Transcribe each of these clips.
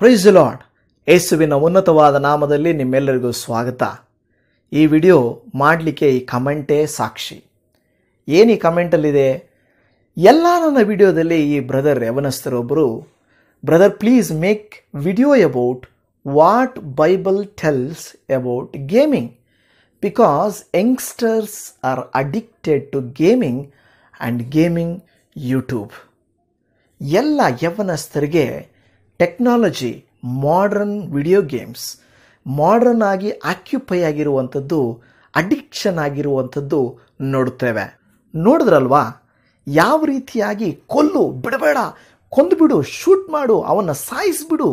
price lord ಯೇಸುವಿನ ಉನ್ನತವಾದ ನಾಮದಲ್ಲಿ ನಿಮ್ಮೆಲ್ಲರಿಗೂ ಸ್ವಾಗತ ಈ ವಿಡಿಯೋ ಮಾಡಲಿಕ್ಕೆ ಈ ಕಮೆಂಟೇ ಸಾಕ್ಷಿ ಏನು ಈ ಕಮೆಂಟಲ್ಲಿದೆ ಎಲ್ಲ ನನ್ನ ವಿಡಿಯೋದಲ್ಲಿ ಈ ಬ್ರದರ್ ಯವನಸ್ಥರೊಬ್ಬರು brother please make video about what Bible tells about gaming because youngsters are addicted to gaming and gaming YouTube ಎಲ್ಲ ಯವನಸ್ಥರಿಗೆ technology modern video games modern ಆಗಿ ಆಕ್ಯುಪೈ ಆಗಿರುವಂಥದ್ದು ಅಡಿಕ್ಷನ್ ಆಗಿರುವಂಥದ್ದು ನೋಡುತ್ತೇವೆ ನೋಡಿದ್ರಲ್ವಾ ಯಾವ ರೀತಿಯಾಗಿ ಕೊಲ್ಲು ಬಿಡಬೇಡ ಕೊಂದುಬಿಡು ಶೂಟ್ ಮಾಡು ಅವನ್ನ ಸಾಯಿಸಿಬಿಡು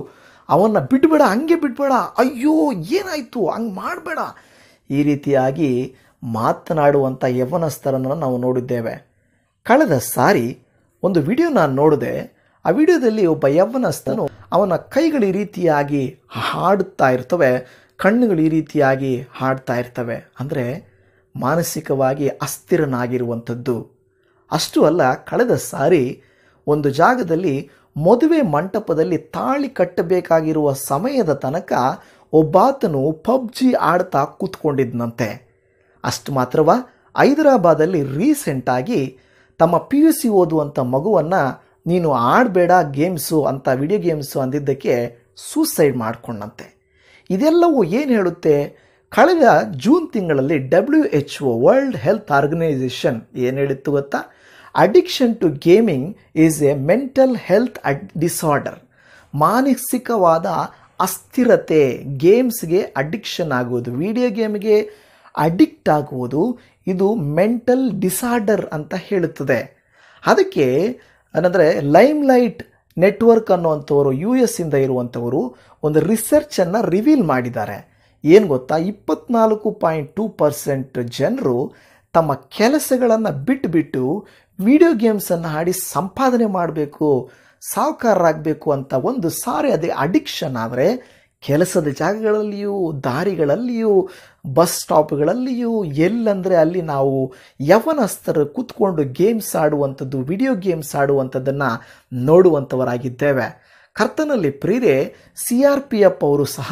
ಅವನ್ನ ಬಿಡ್ಬೇಡ ಹಂಗೆ ಬಿಡ್ಬೇಡ ಅಯ್ಯೋ ಏನಾಯಿತು ಹಂಗೆ ಮಾಡಬೇಡ ಈ ರೀತಿಯಾಗಿ ಮಾತನಾಡುವಂಥ ಯವನಸ್ಥರನ್ನು ನಾವು ನೋಡಿದ್ದೇವೆ ಕಳೆದ ಸಾರಿ ಒಂದು ವಿಡಿಯೋ ನಾನು ನೋಡಿದೆ ಆ ವಿಡಿಯೋದಲ್ಲಿ ಒಬ್ಬ ಯವನಸ್ಥನು ಅವನ ಕೈಗಳು ಈ ರೀತಿಯಾಗಿ ಹಾಡುತ್ತಾ ಇರ್ತವೆ ಕಣ್ಣುಗಳು ಈ ರೀತಿಯಾಗಿ ಹಾಡ್ತಾ ಇರ್ತವೆ ಅಂದರೆ ಮಾನಸಿಕವಾಗಿ ಅಸ್ಥಿರನಾಗಿರುವಂಥದ್ದು ಅಷ್ಟು ಅಲ್ಲ ಕಳೆದ ಸಾರಿ ಒಂದು ಜಾಗದಲ್ಲಿ ಮದುವೆ ಮಂಟಪದಲ್ಲಿ ತಾಳಿ ಕಟ್ಟಬೇಕಾಗಿರುವ ಸಮಯದ ತನಕ ಒಬ್ಬಾತನು ಪಬ್ಜಿ ಆಡ್ತಾ ಕೂತ್ಕೊಂಡಿದ್ದನಂತೆ ಅಷ್ಟು ಮಾತ್ರವ ಹೈದರಾಬಾದಲ್ಲಿ ರೀಸೆಂಟಾಗಿ ತಮ್ಮ ಪಿ ಯು ಸಿ ಓದುವಂಥ ಮಗುವನ್ನು ನೀನು ಆಡಬೇಡ ಗೇಮ್ಸು ಅಂತ ವಿಡಿಯೋ ಗೇಮ್ಸು ಅಂದಿದ್ದಕ್ಕೆ ಸೂಸೈಡ್ ಮಾಡಿಕೊಂಡಂತೆ ಇದೆಲ್ಲವೂ ಏನು ಹೇಳುತ್ತೆ ಕಳೆದ ಜೂನ್ ತಿಂಗಳಲ್ಲಿ W H O world health organisation ಏನು ಹೇಳಿತ್ತು ಗೊತ್ತಾ addiction to gaming is a mental health disorder ಮಾನಸಿಕವಾದ ಅಸ್ಥಿರತೆ ಗೇಮ್ಸ್ಗೆ ಅಡಿಕ್ಷನ್ ಆಗುವುದು ವಿಡಿಯೋ ಗೇಮ್ಗೆ ಅಡಿಕ್ಟ್ ಆಗುವುದು ಇದು ಮೆಂಟಲ್ ಡಿಸಾರ್ಡರ್ ಅಂತ ಹೇಳುತ್ತದೆ ಅದಕ್ಕೆ ಅಂದರೆ ಲೈಮ್ಲೈಟ್ ನೆಟ್ವರ್ಕ್ ಅನ್ನುವಂಥವರು ಯು ಎಸ್ ಇಂದ ಇರುವಂಥವರು ಒಂದು ರಿಸರ್ಚನ್ನು ರಿವೀಲ್ ಮಾಡಿದ್ದಾರೆ ಏನು ಗೊತ್ತಾ ಇಪ್ಪತ್ನಾಲ್ಕು ಪಾಯಿಂಟ್ ಟೂ ಪರ್ಸೆಂಟ್ ಜನರು ತಮ್ಮ ಕೆಲಸಗಳನ್ನು ಬಿಟ್ಟುಬಿಟ್ಟು ವಿಡಿಯೋ ಗೇಮ್ಸನ್ನು ಆಡಿ ಸಂಪಾದನೆ ಮಾಡಬೇಕು ಸಾವುಕಾರರಾಗಬೇಕು ಅಂತ ಒಂದು ಸಾರಿ ಅದೇ ಅಡಿಕ್ಷನ್ ಆದರೆ ಕೆಲಸದ ಜಾಗಗಳಲ್ಲಿಯೂ ದಾರಿಗಳಲ್ಲಿಯೂ ಬಸ್ ಸ್ಟಾಪ್ಗಳಲ್ಲಿಯೂ ಎಲ್ಲಂದರೆ ಅಲ್ಲಿ ನಾವು ಯವನಸ್ಥರು ಕೂತ್ಕೊಂಡು ಗೇಮ್ಸ್ ಆಡುವಂಥದ್ದು ವಿಡಿಯೋ ಗೇಮ್ಸ್ ಆಡುವಂಥದ್ದನ್ನು ನೋಡುವಂಥವರಾಗಿದ್ದೇವೆ ಕರ್ತನಲ್ಲಿ ಪ್ರೀರೆ ಸಿ ಆರ್ ಪಿ ಎಫ್ ಅವರು ಸಹ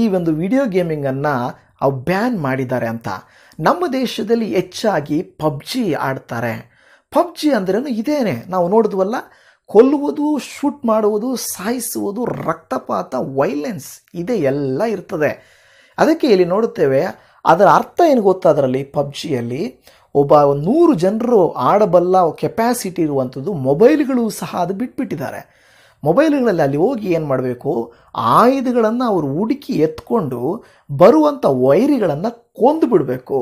ಈ ಒಂದು ವಿಡಿಯೋ ಗೇಮಿಂಗನ್ನು ಅವು ಬ್ಯಾನ್ ಮಾಡಿದ್ದಾರೆ ಅಂತ ನಮ್ಮ ದೇಶದಲ್ಲಿ ಹೆಚ್ಚಾಗಿ ಪಬ್ಜಿ ಆಡ್ತಾರೆ ಪಬ್ಜಿ ಅಂದ್ರೇನು ಇದೇನೆ ನಾವು ನೋಡಿದ್ವಲ್ಲ ಕೊಲ್ಲುವುದು ಶೂಟ್ ಮಾಡುವುದು ಸಾಯಿಸುವುದು ರಕ್ತಪಾತ ವೈಲೆನ್ಸ್ ಇದೆ ಎಲ್ಲ ಇರ್ತದೆ ಅದಕ್ಕೆ ಇಲ್ಲಿ ನೋಡುತ್ತೇವೆ ಅದರ ಅರ್ಥ ಏನು ಗೊತ್ತಾ ಅದರಲ್ಲಿ ಪಬ್ಜಿಯಲ್ಲಿ ಒಬ್ಬ ನೂರು ಜನರು ಆಡಬಲ್ಲ ಕೆಪ್ಯಾಸಿಟಿ ಇರುವಂಥದ್ದು ಮೊಬೈಲ್ಗಳು ಸಹ ಅದು ಬಿಟ್ಬಿಟ್ಟಿದ್ದಾರೆ ಮೊಬೈಲ್ಗಳಲ್ಲಿ ಅಲ್ಲಿ ಹೋಗಿ ಏನು ಮಾಡಬೇಕು ಆಯುಧಗಳನ್ನು ಅವರು ಹುಡುಕಿ ಎತ್ಕೊಂಡು ಬರುವಂಥ ವೈರಿಗಳನ್ನು ಕೊಂದು ಬಿಡಬೇಕು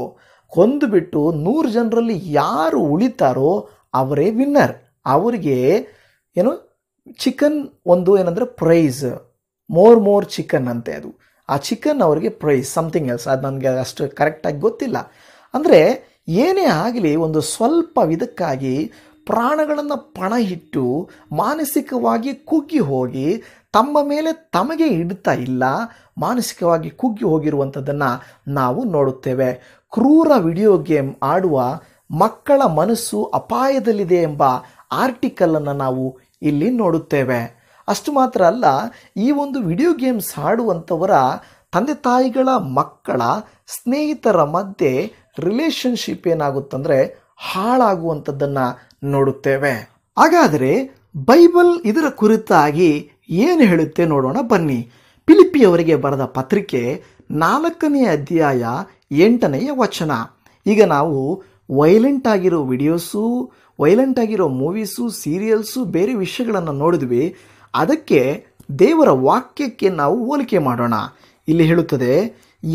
ಕೊಂದುಬಿಟ್ಟು ನೂರು ಜನರಲ್ಲಿ ಯಾರು ಉಳಿತಾರೋ ಅವರೇ ವಿನ್ನರ್ ಅವರಿಗೆ ಏನು ಚಿಕನ್ ಒಂದು ಏನಂದರೆ ಪ್ರೈಸ್ ಮೋರ್ ಮೋರ್ ಚಿಕನ್ ಅಂತೆ ಅದು ಆ ಚಿಕನ್ ಅವರಿಗೆ ಪ್ರೈಸ್ ಸಮಥಿಂಗ್ ಎಲ್ಸ್ ಅದು ನನಗೆ ಅಷ್ಟು ಕರೆಕ್ಟಾಗಿ ಗೊತ್ತಿಲ್ಲ ಅಂದರೆ ಏನೇ ಆಗಲಿ ಒಂದು ಸ್ವಲ್ಪ ವಿಧಕ್ಕಾಗಿ ಪ್ರಾಣಗಳನ್ನು ಪಣ ಇಟ್ಟು ಮಾನಸಿಕವಾಗಿ ಕುಗ್ಗಿ ಹೋಗಿ ತಮ್ಮ ಮೇಲೆ ತಮಗೆ ಇಡ್ತಾ ಇಲ್ಲ ಮಾನಸಿಕವಾಗಿ ಕುಗ್ಗಿ ಹೋಗಿರುವಂಥದ್ದನ್ನು ನಾವು ನೋಡುತ್ತೇವೆ ಕ್ರೂರ ವಿಡಿಯೋ ಗೇಮ್ ಆಡುವ ಮಕ್ಕಳ ಮನಸ್ಸು ಅಪಾಯದಲ್ಲಿದೆ ಎಂಬ ಆರ್ಟಿಕಲನ್ನು ನಾವು ಇಲ್ಲಿ ನೋಡುತ್ತೇವೆ ಅಷ್ಟು ಮಾತ್ರ ಅಲ್ಲ ಈ ಒಂದು ವಿಡಿಯೋ ಗೇಮ್ಸ್ ಆಡುವಂಥವರ ತಂದೆ ತಾಯಿಗಳ ಮಕ್ಕಳ ಸ್ನೇಹಿತರ ಮಧ್ಯೆ ರಿಲೇಷನ್ಶಿಪ್ ಏನಾಗುತ್ತಂದರೆ ಹಾಳಾಗುವಂಥದ್ದನ್ನು ನೋಡುತ್ತೇವೆ ಹಾಗಾದರೆ ಬೈಬಲ್ ಇದರ ಕುರಿತಾಗಿ ಏನು ಹೇಳುತ್ತೆ ನೋಡೋಣ ಬನ್ನಿ ಪಿಲಿಪಿಯವರಿಗೆ ಬರೆದ ಪತ್ರಿಕೆ ನಾಲ್ಕನೇ ಅಧ್ಯಾಯ ಎಂಟನೆಯ ವಚನ ಈಗ ನಾವು ವೈಲೆಂಟ್ ಆಗಿರೋ ವಿಡಿಯೋಸು ವೈಲೆಂಟ್ ಆಗಿರೋ ಮೂವೀಸು ಸೀರಿಯಲ್ಸು ಬೇರೆ ವಿಷಯಗಳನ್ನು ನೋಡಿದ್ವಿ ಅದಕ್ಕೆ ದೇವರ ವಾಕ್ಯಕ್ಕೆ ನಾವು ಹೋಲಿಕೆ ಮಾಡೋಣ ಇಲ್ಲಿ ಹೇಳುತ್ತದೆ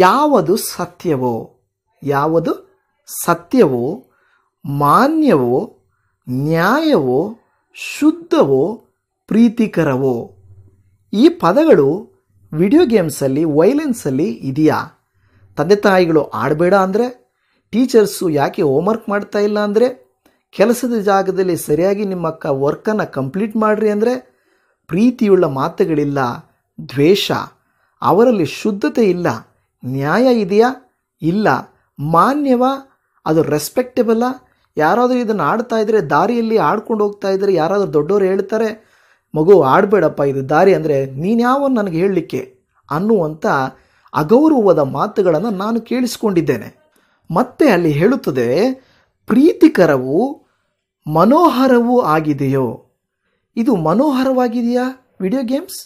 ಯಾವುದು ಸತ್ಯವೋ ಯಾವುದು ಸತ್ಯವೋ ಮಾನ್ಯವೋ ನ್ಯಾಯವೋ ಶುದ್ಧವೋ ಪ್ರೀತಿಕರವೋ ಈ ಪದಗಳು ವಿಡಿಯೋ ಗೇಮ್ಸಲ್ಲಿ ವೈಲೆನ್ಸಲ್ಲಿ ಇದೆಯಾ ತಂದೆ ತಾಯಿಗಳು ಆಡಬೇಡ ಅಂದರೆ ಟೀಚರ್ಸು ಯಾಕೆ ಹೋಮ್ವರ್ಕ್ ಮಾಡ್ತಾ ಇಲ್ಲ ಅಂದರೆ ಕೆಲಸದ ಜಾಗದಲ್ಲಿ ಸರಿಯಾಗಿ ನಿಮ್ಮ ಕ ವರ್ಕನ್ನು ಕಂಪ್ಲೀಟ್ ಮಾಡಿರಿ ಅಂದರೆ ಪ್ರೀತಿಯುಳ್ಳ ಮಾತುಗಳಿಲ್ಲ ದ್ವೇಷ ಅವರಲ್ಲಿ ಶುದ್ಧತೆ ಇಲ್ಲ ನ್ಯಾಯ ಇದೆಯಾ ಇಲ್ಲ ಮಾನ್ಯವ ಅದು ರೆಸ್ಪೆಕ್ಟೆಬಲ್ಲ ಯಾರಾದರೂ ಇದನ್ನು ಆಡ್ತಾ ಇದ್ದರೆ ದಾರಿಯಲ್ಲಿ ಆಡ್ಕೊಂಡು ಹೋಗ್ತಾ ಇದ್ದರೆ ಯಾರಾದರೂ ದೊಡ್ಡವರು ಹೇಳ್ತಾರೆ ಮಗು ಆಡಬೇಡಪ್ಪ ಇದು ದಾರಿ ಅಂದರೆ ನೀನು ಯಾವ ನನಗೆ ಹೇಳಲಿಕ್ಕೆ ಅನ್ನುವಂಥ ಅಗೌರವದ ಮಾತುಗಳನ್ನು ನಾನು ಕೇಳಿಸಿಕೊಂಡಿದ್ದೇನೆ ಮತ್ತೆ ಅಲ್ಲಿ ಹೇಳುತ್ತದೆ ಪ್ರೀತಿಕರವು ಮನೋಹರವೂ ಆಗಿದೆಯೋ ಇದು ಮನೋಹರವಾಗಿದೆಯಾ ವಿಡಿಯೋ ಗೇಮ್ಸ್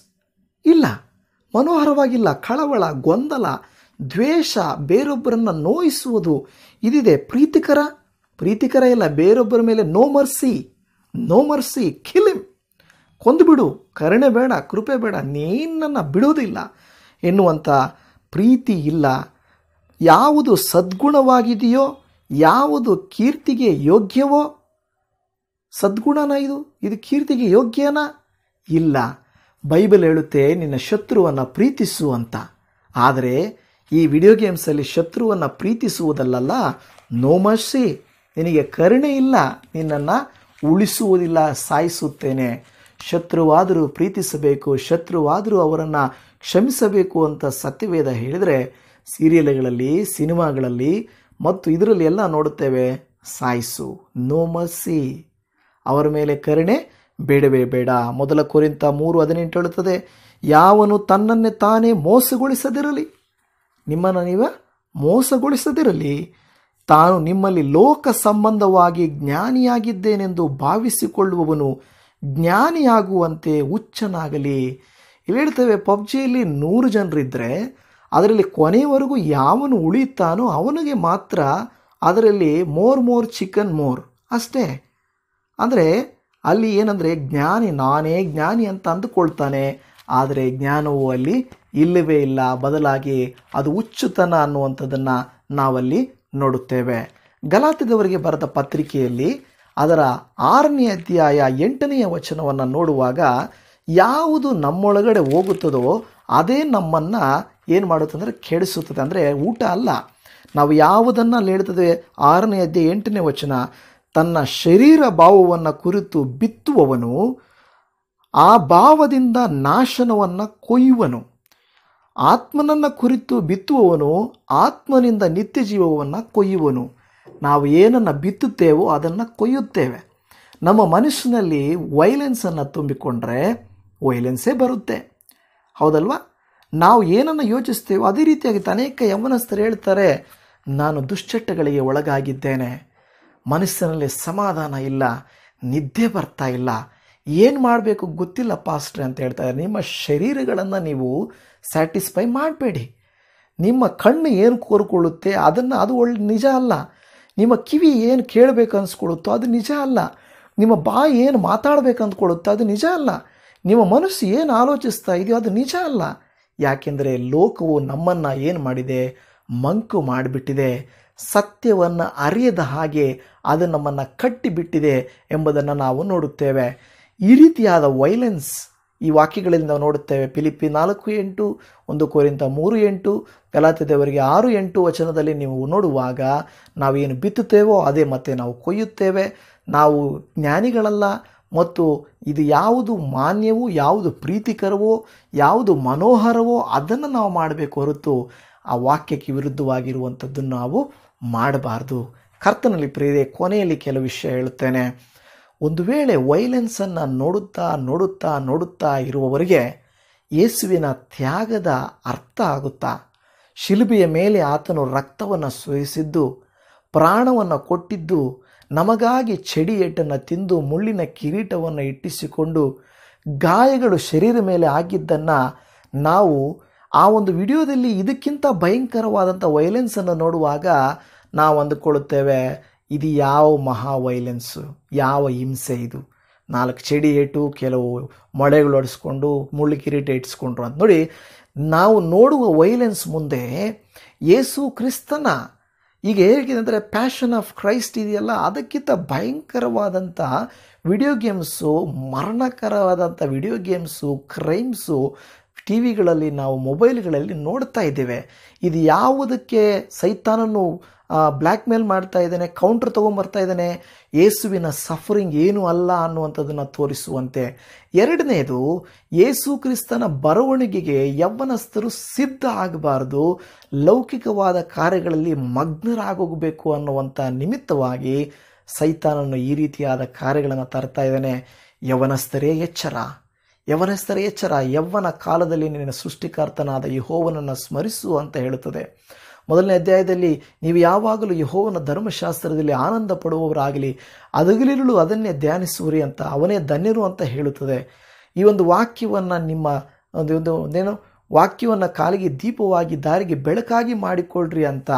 ಇಲ್ಲ ಮನೋಹರವಾಗಿಲ್ಲ ಕಳವಳ ಗೊಂದಲ ದ್ವೇಷ ಬೇರೊಬ್ಬರನ್ನು ನೋಯಿಸುವುದು ಇದಿದೆ ಪ್ರೀತಿಕರ ಪ್ರೀತಿಕರ ಇಲ್ಲ ಬೇರೊಬ್ಬರ ಮೇಲೆ no mercy no mercy kill him ಕೊಂದುಬಿಡು ಕರುಣೆ ಬೇಡ ಕೃಪೆ ಬೇಡ ನೀನನ್ನು ಬಿಡೋದಿಲ್ಲ ಬಿಡುವುದಿಲ್ಲ ಎನ್ನುವಂಥ ಪ್ರೀತಿ ಇಲ್ಲ ಯಾವುದು ಸದ್ಗುಣವಾಗಿದೆಯೋ ಯಾವುದು ಕೀರ್ತಿಗೆ ಯೋಗ್ಯವೋ ಸದ್ಗುಣನ ಇದು ಇದು ಕೀರ್ತಿಗೆ ಯೋಗ್ಯನಾ ಇಲ್ಲ ಬೈಬಲ್ ಹೇಳುತ್ತೆ ನಿನ್ನ ಶತ್ರುವನ್ನು ಪ್ರೀತಿಸು ಅಂತ ಆದರೆ ಈ ವಿಡಿಯೋ ಗೇಮ್ಸಲ್ಲಿ ಶತ್ರುವನ್ನು ಪ್ರೀತಿಸುವುದಲ್ಲಲ್ಲ ನೋಮರ್ಸಿ ನಿನಗೆ ಕರುಣೆ ಇಲ್ಲ ನಿನ್ನನ್ನು ಉಳಿಸುವುದಿಲ್ಲ ಸಾಯಿಸುತ್ತೇನೆ ಶತ್ರುವಾದರೂ ಪ್ರೀತಿಸಬೇಕು ಶತ್ರುವಾದರೂ ಅವರನ್ನು ಕ್ಷಮಿಸಬೇಕು ಅಂತ ಸತ್ಯವೇದ ಹೇಳಿದರೆ ಸೀರಿಯಲ್ಗಳಲ್ಲಿ ಸಿನಿಮಾಗಳಲ್ಲಿ ಮತ್ತು ಇದರಲ್ಲಿ ಎಲ್ಲ ನೋಡುತ್ತೇವೆ ಸಾಯಿಸು ನೋ ಮಸಿ ಅವರ ಮೇಲೆ ಕರುಣೆ ಬೇಡವೇ ಬೇಡ ಮೊದಲ ಕುರಿತ ಮೂರು ಹದಿನೆಂಟು ಹೇಳುತ್ತದೆ ಯಾವನು ತನ್ನನ್ನೇ ತಾನೇ ಮೋಸಗೊಳಿಸದಿರಲಿ ನಿಮ್ಮನ್ನು ನೀವ ಮೋಸಗೊಳಿಸದಿರಲಿ ತಾನು ನಿಮ್ಮಲ್ಲಿ ಲೋಕ ಸಂಬಂಧವಾಗಿ ಜ್ಞಾನಿಯಾಗಿದ್ದೇನೆಂದು ಭಾವಿಸಿಕೊಳ್ಳುವವನು ಜ್ಞಾನಿಯಾಗುವಂತೆ ಹುಚ್ಚನಾಗಲಿ ಹೇಳ್ತೇವೆ ಪಬ್ಜಿಯಲ್ಲಿ ನೂರು ಜನರಿದ್ದರೆ ಅದರಲ್ಲಿ ಕೊನೆಯವರೆಗೂ ಯಾವನು ಉಳಿಯುತ್ತಾನೋ ಅವನಿಗೆ ಮಾತ್ರ ಅದರಲ್ಲಿ ಮೋರ್ ಮೋರ್ ಚಿಕನ್ ಮೋರ್ ಅಷ್ಟೇ ಅಂದರೆ ಅಲ್ಲಿ ಏನಂದರೆ ಜ್ಞಾನಿ ನಾನೇ ಜ್ಞಾನಿ ಅಂತ ಅಂದುಕೊಳ್ತಾನೆ ಆದರೆ ಜ್ಞಾನವು ಅಲ್ಲಿ ಇಲ್ಲವೇ ಇಲ್ಲ ಬದಲಾಗಿ ಅದು ಹುಚ್ಚುತನ ಅನ್ನುವಂಥದ್ದನ್ನು ನಾವಲ್ಲಿ ನೋಡುತ್ತೇವೆ ಗಲಾತಿದವರಿಗೆ ಬರೆದ ಪತ್ರಿಕೆಯಲ್ಲಿ ಅದರ ಆರನೇ ಅಧ್ಯಾಯ ಎಂಟನೆಯ ವಚನವನ್ನು ನೋಡುವಾಗ ಯಾವುದು ನಮ್ಮೊಳಗಡೆ ಹೋಗುತ್ತದೋ ಅದೇ ನಮ್ಮನ್ನು ಏನು ಮಾಡುತ್ತಂದರೆ ಕೆಡಿಸುತ್ತದೆ ಅಂದರೆ ಊಟ ಅಲ್ಲ ನಾವು ಯಾವುದನ್ನು ಅಲ್ಲಿ ಹೇಳ್ತದೆ ಆರನೇ ಅಧ್ಯಾಯ ಎಂಟನೇ ವಚನ ತನ್ನ ಶರೀರ ಭಾವವನ್ನು ಕುರಿತು ಬಿತ್ತುವವನು ಆ ಭಾವದಿಂದ ನಾಶನವನ್ನು ಕೊಯ್ಯುವನು ಆತ್ಮನನ್ನು ಕುರಿತು ಬಿತ್ತುವವನು ಆತ್ಮನಿಂದ ನಿತ್ಯ ಜೀವವನ್ನು ಕೊಯ್ಯುವನು ನಾವು ಏನನ್ನು ಬಿತ್ತುತ್ತೇವೋ ಅದನ್ನು ಕೊಯ್ಯುತ್ತೇವೆ ನಮ್ಮ ಮನಸ್ಸಿನಲ್ಲಿ ವೈಲೆನ್ಸನ್ನು ತುಂಬಿಕೊಂಡ್ರೆ ವೈಲೆನ್ಸೇ ಬರುತ್ತೆ ಹೌದಲ್ವಾ ನಾವು ಏನನ್ನು ಯೋಚಿಸ್ತೇವೋ ಅದೇ ರೀತಿಯಾಗಿ ಅನೇಕ ಯಮನಸ್ಥರು ಹೇಳ್ತಾರೆ ನಾನು ದುಶ್ಚಟಗಳಿಗೆ ಒಳಗಾಗಿದ್ದೇನೆ ಮನಸ್ಸಿನಲ್ಲಿ ಸಮಾಧಾನ ಇಲ್ಲ ನಿದ್ದೆ ಬರ್ತಾ ಇಲ್ಲ ಏನು ಮಾಡಬೇಕು ಗೊತ್ತಿಲ್ಲ ಪಾಸ್ಟ್ರೆ ಅಂತ ಹೇಳ್ತಾರೆ ನಿಮ್ಮ ಶರೀರಗಳನ್ನು ನೀವು ಸ್ಯಾಟಿಸ್ಫೈ ಮಾಡಬೇಡಿ ನಿಮ್ಮ ಕಣ್ಣು ಏನು ಕೋರ್ಕೊಳ್ಳುತ್ತೆ ಅದನ್ನು ಅದು ಒಳ್ಳೆ ನಿಜ ಅಲ್ಲ ನಿಮ್ಮ ಕಿವಿ ಏನು ಕೇಳಬೇಕು ಅದು ನಿಜ ಅಲ್ಲ ನಿಮ್ಮ ಬಾಯಿ ಏನು ಮಾತಾಡಬೇಕು ಅಂದ್ಕೊಳ್ಳುತ್ತೋ ಅದು ನಿಜ ಅಲ್ಲ ನಿಮ್ಮ ಮನಸ್ಸು ಏನು ಆಲೋಚಿಸ್ತಾ ಇದೆಯೋ ಅದು ನಿಜ ಅಲ್ಲ ಯಾಕೆಂದರೆ ಲೋಕವು ನಮ್ಮನ್ನು ಏನು ಮಾಡಿದೆ ಮಂಕು ಮಾಡಿಬಿಟ್ಟಿದೆ ಸತ್ಯವನ್ನು ಅರಿಯದ ಹಾಗೆ ಅದು ನಮ್ಮನ್ನು ಕಟ್ಟಿಬಿಟ್ಟಿದೆ ಎಂಬುದನ್ನು ನಾವು ನೋಡುತ್ತೇವೆ ಈ ರೀತಿಯಾದ ವೈಲೆನ್ಸ್ ಈ ವಾಕ್ಯಗಳಲ್ಲಿ ನಾವು ನೋಡುತ್ತೇವೆ ಪಿಲಿಪಿ ನಾಲ್ಕು ಎಂಟು ಒಂದು ಕೋರಿಂದ ಮೂರು ಎಂಟು ಗಲಾತಿದವರಿಗೆ ಆರು ಎಂಟು ವಚನದಲ್ಲಿ ನೀವು ನೋಡುವಾಗ ನಾವೇನು ಬಿತ್ತುತ್ತೇವೋ ಅದೇ ಮತ್ತೆ ನಾವು ಕೊಯ್ಯುತ್ತೇವೆ ನಾವು ಜ್ಞಾನಿಗಳಲ್ಲ ಮತ್ತು ಇದು ಯಾವುದು ಮಾನ್ಯವೋ ಯಾವುದು ಪ್ರೀತಿಕರವೋ ಯಾವುದು ಮನೋಹರವೋ ಅದನ್ನು ನಾವು ಮಾಡಬೇಕು ಹೊರತು ಆ ವಾಕ್ಯಕ್ಕೆ ವಿರುದ್ಧವಾಗಿರುವಂಥದ್ದನ್ನು ನಾವು ಮಾಡಬಾರ್ದು ಕರ್ತನಲ್ಲಿ ಪ್ರೇರೆ ಕೊನೆಯಲ್ಲಿ ಕೆಲವು ವಿಷಯ ಹೇಳುತ್ತೇನೆ ಒಂದು ವೇಳೆ ವೈಲೆನ್ಸನ್ನು ನೋಡುತ್ತಾ ನೋಡುತ್ತಾ ನೋಡುತ್ತಾ ಇರುವವರಿಗೆ ಯೇಸುವಿನ ತ್ಯಾಗದ ಅರ್ಥ ಆಗುತ್ತಾ ಶಿಲುಬೆಯ ಮೇಲೆ ಆತನು ರಕ್ತವನ್ನು ಸುರಿಸಿದ್ದು ಪ್ರಾಣವನ್ನು ಕೊಟ್ಟಿದ್ದು ನಮಗಾಗಿ ಚಡಿಯೇಟನ್ನು ತಿಂದು ಮುಳ್ಳಿನ ಕಿರೀಟವನ್ನು ಇಟ್ಟಿಸಿಕೊಂಡು ಗಾಯಗಳು ಶರೀರ ಮೇಲೆ ಆಗಿದ್ದನ್ನು ನಾವು ಆ ಒಂದು ವಿಡಿಯೋದಲ್ಲಿ ಇದಕ್ಕಿಂತ ಭಯಂಕರವಾದಂಥ ವೈಲೆನ್ಸನ್ನು ನೋಡುವಾಗ ನಾವು ಅಂದುಕೊಳ್ಳುತ್ತೇವೆ ಇದು ಯಾವ ಮಹಾ ವೈಲೆನ್ಸು ಯಾವ ಹಿಂಸೆ ಇದು ನಾಲ್ಕು ಚಡಿ ಏಟು ಕೆಲವು ಮೊಳೆಗಳು ಹೊಡೆಸ್ಕೊಂಡು ಮುಳ್ಳು ಕಿರೀಟ ಇಟ್ಸ್ಕೊಂಡ್ರು ಅಂತ ನೋಡಿ ನಾವು ನೋಡುವ ವೈಲೆನ್ಸ್ ಮುಂದೆ ಯೇಸು ಕ್ರಿಸ್ತನ ಈಗ ಹೇಗಿದೆ ಅಂದರೆ ಪ್ಯಾಷನ್ ಆಫ್ ಕ್ರೈಸ್ಟ್ ಇದೆಯಲ್ಲ ಅದಕ್ಕಿಂತ ಭಯಂಕರವಾದಂಥ ವಿಡಿಯೋ ಗೇಮ್ಸು ಮರಣಕರವಾದಂಥ ವಿಡಿಯೋ ಗೇಮ್ಸು ಕ್ರೈಮ್ಸು ಟಿ ವಿಗಳಲ್ಲಿ ನಾವು ಮೊಬೈಲ್ಗಳಲ್ಲಿ ನೋಡ್ತಾ ಇದ್ದೇವೆ ಇದು ಯಾವುದಕ್ಕೆ ಸೈತಾನನು ಬ್ಲ್ಯಾಕ್ ಮೇಲ್ ಮಾಡ್ತಾ ಇದ್ದಾನೆ ಕೌಂಟರ್ ತೊಗೊಂಬರ್ತಾ ಇದ್ದಾನೆ ಯೇಸುವಿನ ಸಫರಿಂಗ್ ಏನೂ ಅಲ್ಲ ಅನ್ನುವಂಥದ್ದನ್ನು ತೋರಿಸುವಂತೆ ಎರಡನೇದು ಯೇಸು ಕ್ರಿಸ್ತನ ಬರವಣಿಗೆಗೆ ಯವ್ವನಸ್ಥರು ಸಿದ್ಧ ಆಗಬಾರ್ದು ಲೌಕಿಕವಾದ ಕಾರ್ಯಗಳಲ್ಲಿ ಮಗ್ನರಾಗೋಗಬೇಕು ಅನ್ನುವಂಥ ನಿಮಿತ್ತವಾಗಿ ಸೈತಾನನ್ನು ಈ ರೀತಿಯಾದ ಕಾರ್ಯಗಳನ್ನು ತರ್ತಾ ಇದ್ದಾನೆ ಯವನಸ್ಥರೇ ಎಚ್ಚರ ಯವನಸ್ಥರೇ ಎಚ್ಚರ ಯವ್ವನ ಕಾಲದಲ್ಲಿ ನಿನ್ನ ಸೃಷ್ಟಿಕರ್ತನಾದ ಯಹೋವನನ್ನು ಸ್ಮರಿಸು ಅಂತ ಹೇಳುತ್ತದೆ ಮೊದಲನೇ ಅಧ್ಯಾಯದಲ್ಲಿ ನೀವು ಯಾವಾಗಲೂ ಯಹೋವನ ಧರ್ಮಶಾಸ್ತ್ರದಲ್ಲಿ ಆನಂದ ಪಡುವವರಾಗಲಿ ಅದಗಲಿರಲು ಅದನ್ನೇ ಧ್ಯಾನಿಸುವರಿ ಅಂತ ಅವನೇ ಧನ್ಯರು ಅಂತ ಹೇಳುತ್ತದೆ ಈ ಒಂದು ವಾಕ್ಯವನ್ನು ನಿಮ್ಮ ಒಂದು ಒಂದು ಒಂದೇನು ವಾಕ್ಯವನ್ನು ಕಾಲಿಗೆ ದೀಪವಾಗಿ ದಾರಿಗೆ ಬೆಳಕಾಗಿ ಮಾಡಿಕೊಳ್ಳ್ರಿ ಅಂತ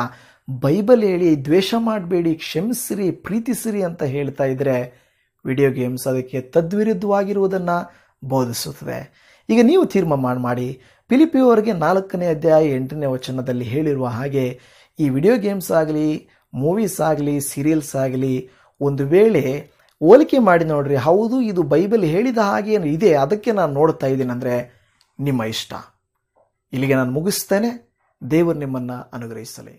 ಬೈಬಲ್ ಹೇಳಿ ದ್ವೇಷ ಮಾಡಬೇಡಿ ಕ್ಷಮಿಸಿರಿ ಪ್ರೀತಿಸಿರಿ ಅಂತ ಹೇಳ್ತಾ ಇದ್ದರೆ ವಿಡಿಯೋ ಗೇಮ್ಸ್ ಅದಕ್ಕೆ ತದ್ವಿರುದ್ಧವಾಗಿರುವುದನ್ನು ಬೋಧಿಸುತ್ತದೆ ಈಗ ನೀವು ತೀರ್ಮಾನ ಮಾಡಿ ಪಿಲಿಪಿಯವರಿಗೆ ನಾಲ್ಕನೇ ಅಧ್ಯಾಯ ಎಂಟನೇ ವಚನದಲ್ಲಿ ಹೇಳಿರುವ ಹಾಗೆ ಈ ವಿಡಿಯೋ ಗೇಮ್ಸ್ ಆಗಲಿ ಮೂವೀಸ್ ಆಗಲಿ ಸೀರಿಯಲ್ಸ್ ಆಗಲಿ ಒಂದು ವೇಳೆ ಹೋಲಿಕೆ ಮಾಡಿ ನೋಡ್ರಿ ಹೌದು ಇದು ಬೈಬಲ್ ಹೇಳಿದ ಹಾಗೆ ಇದೆ ಅದಕ್ಕೆ ನಾನು ನೋಡ್ತಾ ಇದ್ದೀನಿ ಅಂದರೆ ನಿಮ್ಮ ಇಷ್ಟ ಇಲ್ಲಿಗೆ ನಾನು ಮುಗಿಸ್ತೇನೆ ದೇವರು ನಿಮ್ಮನ್ನು ಅನುಗ್ರಹಿಸಲಿ